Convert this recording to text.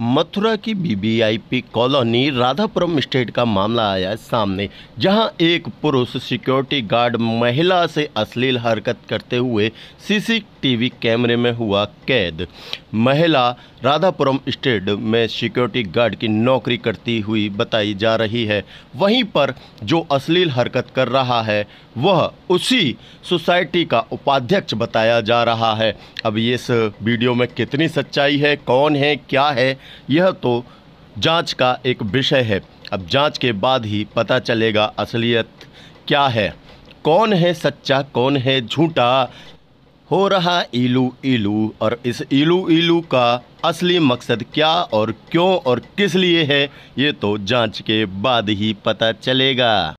मथुरा की बीबीआईपी colony Radhapuram state का मामला आया सामने जहां एक पुरुष सिक्योरिटी गार्ड महिला से अश्लील हरकत करते हुए सीसीटीवी कैमरे में हुआ कैद महिला राधापुरम स्टेट में सिक्योरिटी गार्ड की नौकरी करती हुई बताई जा रही है वहीं पर जो अश्लील हरकत कर रहा है वह उसी सोसाइटी का उपाध्यक्ष बताया जा रहा है अब इस वीडियो में कितनी सच्चाई है कौन है क्या है यह तो जांच का एक विषय है अब जांच के बाद ही पता चलेगा असलियत क्या है कौन है सच्चा कौन है झूठा हो रहा इलू इलू और इस इलू इलू का असली मकसद क्या और क्यों और किस लिए है ये तो जांच के बाद ही पता चलेगा